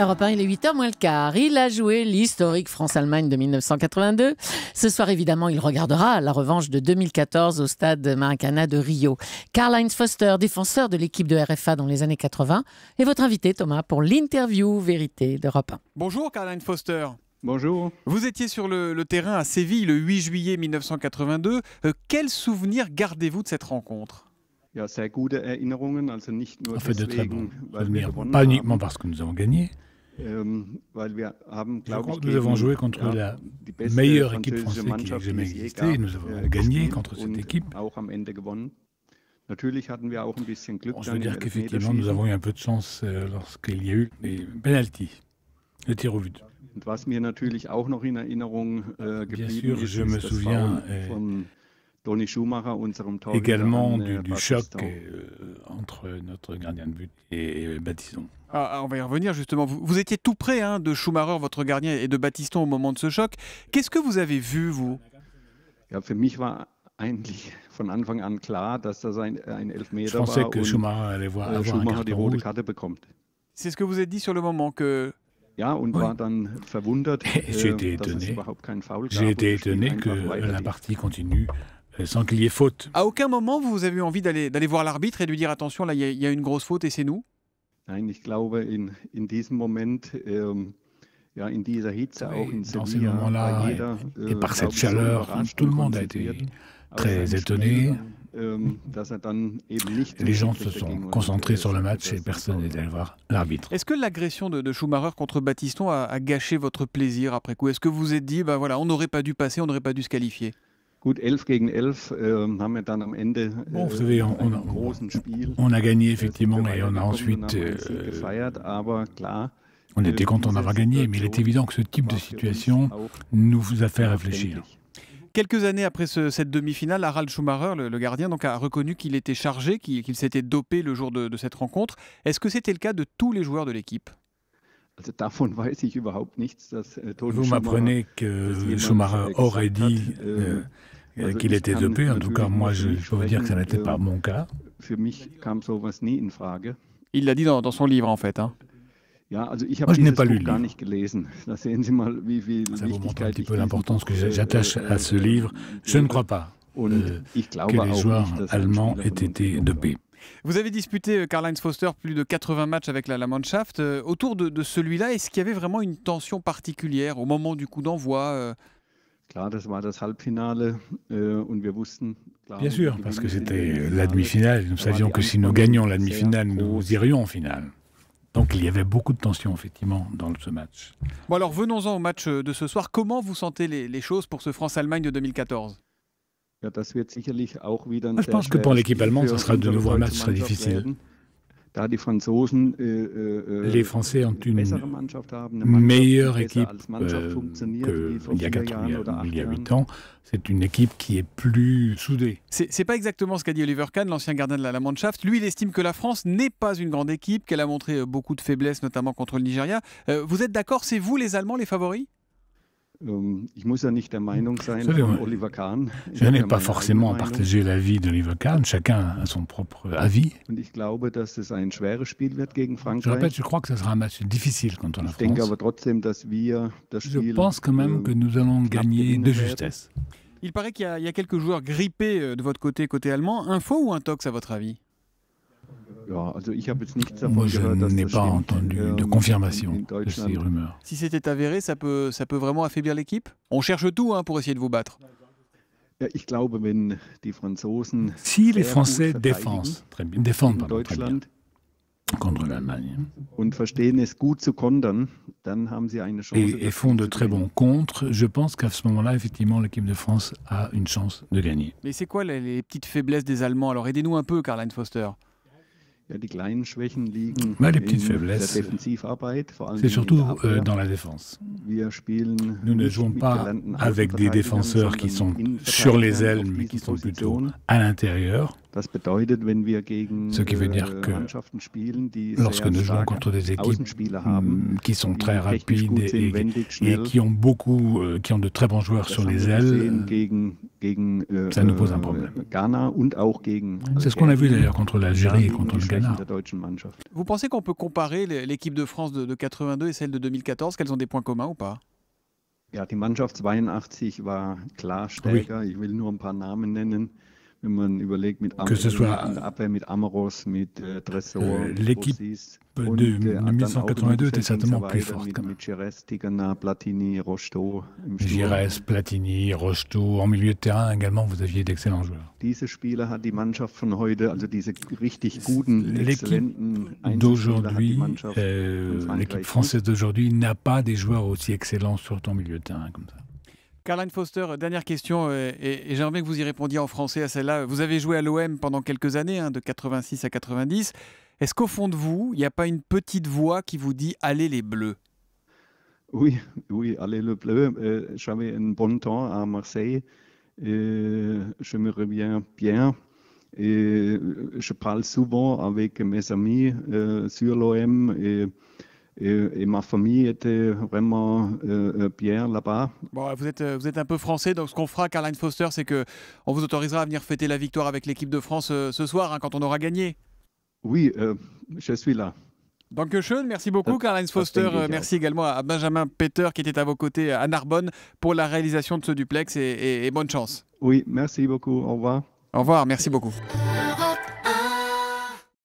Europe 1, il est 8h moins le quart. Il a joué l'historique France-Allemagne de 1982. Ce soir, évidemment, il regardera la revanche de 2014 au stade Maracana de Rio. Karl-Heinz Foster, défenseur de l'équipe de RFA dans les années 80, est votre invité, Thomas, pour l'interview Vérité d'Europe 1. Bonjour, Karl-Heinz Foster. Bonjour. Vous étiez sur le, terrain à Séville le 8 juillet 1982. Euh, quel souvenir gardez-vous de cette rencontre ja, sehr gute Erinnerungen, also nicht nur deswegen, weil wir gewonnen haben. Ähm, weil wir haben, glaube ich, nous avons joué contre ja, la meilleure équipe française qui ait jamais existé. Nous avons äh, gagné contre cette équipe. Auch am Ende gewonnen. Natürlich hatten wir auch ein bisschen Glück. Je veux dire qu'effectivement, nous avons eu un peu de chance euh, lorsqu'il y a eu les penalties, le tir au but. Und was mir natürlich auch noch in Erinnerung äh, geblieben Bien sûr, ist, je me souviens, euh, von également du, choc euh, entre notre gardien de but et Baptiston. Ah, ah, on va y revenir justement. Vous, étiez tout près hein, de Schumacher, votre gardien, et de Baptiston au moment de ce choc. Qu'est-ce que vous avez vu, vous Je pensais que Schumacher allait voir, äh, avoir un carton rouge. C'est ce que vous avez dit sur le moment que J'ai äh, été étonné que la partie continue euh, sans qu'il y ait faute. À aucun moment vous avez eu envie d'aller voir l'arbitre et de lui dire attention, là il y, a une grosse faute et c'est nous Non, je crois in, in Moment, ähm, dans ces moments-là, äh, et, par cette chaleur, tout le monde a été très étonné. Ähm, er les gens se sont concentrés sur le match et personne n'est allé voir l'arbitre. Est-ce que l'agression de, Schumacher contre Battiston a, gâché votre plaisir après coup Est-ce que vous vous êtes dit, ben voilà, on n'aurait pas dû passer, on n'aurait pas dû se qualifier 11 11 bon, vous savez, on, a gagné effectivement et on a ensuite on était content d'avoir gagné, mais il est évident que ce type de situation nous a fait réfléchir. Quelques années après cette demi-finale, Harald Schumacher, le, gardien, donc, a reconnu qu'il était chargé, qu'il s'était dopé le jour de, cette rencontre. Est-ce que c'était le cas de tous les joueurs de l'équipe äh, Vous m'apprenez que Schumacher aurait dit äh, euh, euh, qu'il était dopé. En tout cas, moi, je, peux vous dire que ça n'était pas mon cas. Il l'a dit dans, son livre, en fait. Hein. Moi, je n'ai pas lu le livre. Ça vous montre un petit peu l'importance que j'attache äh, à ce livre. Je ne crois pas euh, que les joueurs er allemands aient été dopés. Vous avez disputé, euh, Karl-Heinz Foster, plus de 80 matchs avec la, lamanschaft autour de, celui-là, est-ce qu'il y avait vraiment une tension particulière au moment du coup d'envoi Äh, Bien sûr, parce que c'était la demi-finale. Nous savions que si nous gagnions la demi-finale, nous irions en finale. Donc il y avait beaucoup de tension, effectivement, dans ce match. Bon, alors venons-en au match de ce soir. Comment vous sentez les, les choses pour ce France-Allemagne de 2014 ah, Je pense que pour l'équipe allemande, ce sera de nouveau un match très difficile. Äh, äh, äh, les Français ont une meilleure équipe euh, qu'il y a 8 ans. C'est une équipe qui est plus soudée. C'est pas exactement ce qu'a dit Oliver Kahn, l'ancien gardien de la, la Lui, il estime que la France n'est pas une grande équipe, qu'elle a montré euh, beaucoup de faiblesses, notamment contre le Nigeria. Euh, vous êtes d'accord C'est vous, les Allemands, les favoris Ähm, Oliver Kahn. Je n'ai pas forcément partagé partager l'avis d'Oliver Kahn, chacun a son propre avis. Je répète, je crois que ce sera un match difficile contre la France. je pense quand même que nous allons äh, gagner de justesse. Il paraît qu'il y, y, a quelques joueurs grippés euh, de votre côté, côté allemand. Un faux ou un tox à votre avis moi, je n'ai pas entendu de ähm, confirmation de ces rumeurs. Si c'était avéré, ça peut, ça peut vraiment affaiblir l'équipe On cherche tout hein, pour essayer de vous battre. Si les Français défendent, défendent contre l'Allemagne et, font de très bons contres, je pense qu'à ce moment-là, effectivement, l'équipe de France a une chance de gagner. Mais c'est quoi les, les petites faiblesses des Allemands Alors aidez-nous un peu, Karl-Heinz Foster ja, les petites faiblesses, c'est surtout euh, dans la défense. Nous ne jouons pas avec des défenseurs qui sont sur les ailes, mais qui sont plutôt à l'intérieur. Ce qui veut dire äh, que lorsque nous jouons contre des équipes mm, qui sont très rapides et, et qui ont beaucoup, euh, qui ont de très bons joueurs sur les ailes, euh, Äh, ça pose un äh, problème. Ghana C'est ce qu'on a vu d'ailleurs contre l'Algérie et contre le Ghana. Vous pensez qu'on peut comparer l'équipe de France de, de 82 et celle de 2014 Qu'elles ont des points communs ou pas Mannschaft 82 war klar stärker. Ich will nur ein paar Namen nennen que ce soit l'équipe de 1982 äh, était certainement plus forte. Gires, Platini, Rostow, en milieu de terrain également, vous aviez d'excellents joueurs. Diese d'aujourd'hui, euh, l'équipe française d'aujourd'hui n'a pas des joueurs aussi excellents sur ton milieu de terrain comme ça. Caroline Foster, euh, dernière question, euh, et, j'aimerais que vous y répondiez en français à celle-là. Vous avez joué à l'OM pendant quelques années, hein, de 86 à 90. Est-ce qu'au fond de vous, il n'y a pas une petite voix qui vous dit Allez les Bleus Oui, oui, Allez les Bleus. Euh, j'avais un bon temps à Marseille. je me reviens bien. Et je parle souvent avec mes amis sur l'OM. Et, ma famille était vraiment euh, bien euh, là-bas. vous êtes, euh, vous êtes un peu français, donc ce qu'on fera, Caroline Foster, c'est que on vous autorisera à venir fêter la victoire avec l'équipe de France euh, ce soir, hein, quand on aura gagné. Oui, je suis là. Donc schön, merci beaucoup Caroline Foster, merci également à Benjamin Peter qui était à vos côtés à Narbonne pour la réalisation de ce duplex et bonne chance. Oui, merci beaucoup, au revoir. Au revoir, merci beaucoup.